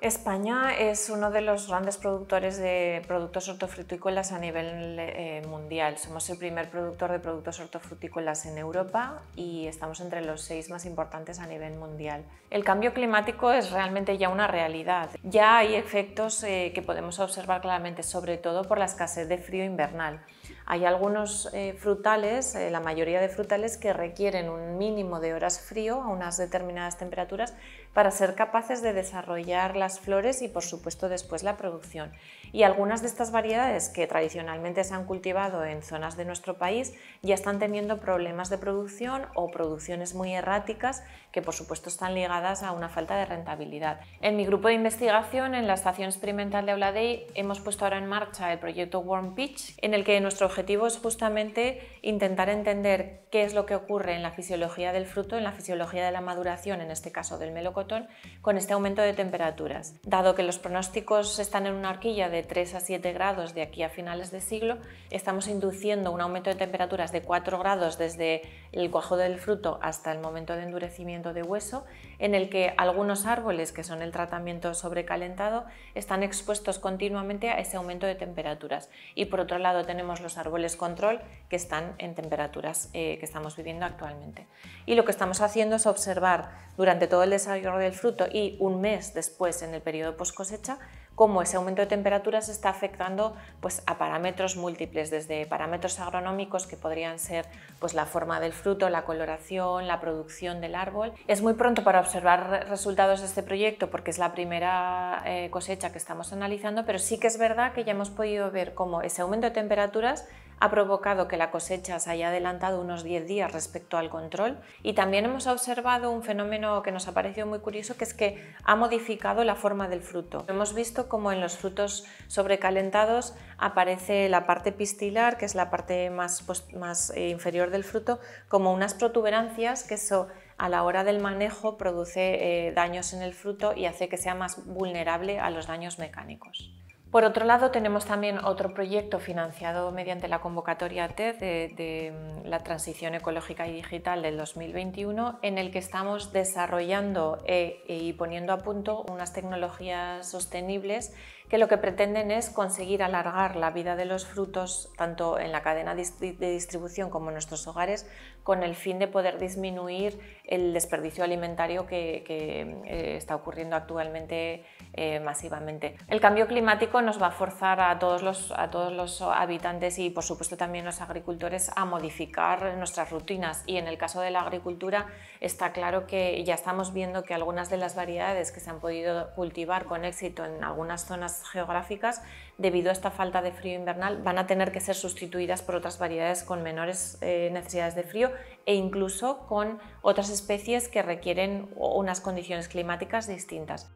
España es uno de los grandes productores de productos hortofrutícolas a nivel eh, mundial. Somos el primer productor de productos hortofrutícolas en Europa y estamos entre los seis más importantes a nivel mundial. El cambio climático es realmente ya una realidad. Ya hay efectos eh, que podemos observar claramente, sobre todo por la escasez de frío invernal. Hay algunos eh, frutales, eh, la mayoría de frutales, que requieren un mínimo de horas frío a unas determinadas temperaturas para ser capaces de desarrollar las flores y, por supuesto, después la producción. Y algunas de estas variedades que tradicionalmente se han cultivado en zonas de nuestro país ya están teniendo problemas de producción o producciones muy erráticas que, por supuesto, están ligadas a una falta de rentabilidad. En mi grupo de investigación, en la Estación Experimental de Auladei, hemos puesto ahora en marcha el proyecto Warm Peach. en el que nuestro objetivo objetivo es justamente intentar entender qué es lo que ocurre en la fisiología del fruto, en la fisiología de la maduración, en este caso del melocotón, con este aumento de temperaturas. Dado que los pronósticos están en una horquilla de 3 a 7 grados de aquí a finales de siglo, estamos induciendo un aumento de temperaturas de 4 grados desde el cuajo del fruto hasta el momento de endurecimiento de hueso, en el que algunos árboles, que son el tratamiento sobrecalentado, están expuestos continuamente a ese aumento de temperaturas. Y por otro lado tenemos los árboles árboles control que están en temperaturas eh, que estamos viviendo actualmente. Y lo que estamos haciendo es observar durante todo el desarrollo del fruto y un mes después en el periodo post cosecha cómo ese aumento de temperaturas está afectando pues, a parámetros múltiples, desde parámetros agronómicos que podrían ser pues, la forma del fruto, la coloración, la producción del árbol. Es muy pronto para observar resultados de este proyecto porque es la primera eh, cosecha que estamos analizando, pero sí que es verdad que ya hemos podido ver cómo ese aumento de temperaturas ha provocado que la cosecha se haya adelantado unos 10 días respecto al control y también hemos observado un fenómeno que nos ha parecido muy curioso que es que ha modificado la forma del fruto. Hemos visto como en los frutos sobrecalentados aparece la parte pistilar, que es la parte más, eh, inferior del fruto, como unas protuberancias que eso a la hora del manejo produce eh, daños en el fruto y hace que sea más vulnerable a los daños mecánicos. Por otro lado, tenemos también otro proyecto financiado mediante la convocatoria TED de, mm, la transición ecológica y digital del 2021, en el que estamos desarrollando eh, y poniendo a punto unas tecnologías sostenibles que lo que pretenden es conseguir alargar la vida de los frutos, tanto en la cadena de distribución como en nuestros hogares, con el fin de poder disminuir el desperdicio alimentario que, mm, eh, está ocurriendo actualmente eh, masivamente. El cambio climático nos va a forzar a todos, los, a todos los habitantes y por supuesto también los agricultores a modificar nuestras rutinas y en el caso de la agricultura está claro que ya estamos viendo que algunas de las variedades que se han podido cultivar con éxito en algunas zonas geográficas debido a esta falta de frío invernal van a tener que ser sustituidas por otras variedades con menores eh, necesidades de frío e incluso con otras especies que requieren unas condiciones climáticas distintas.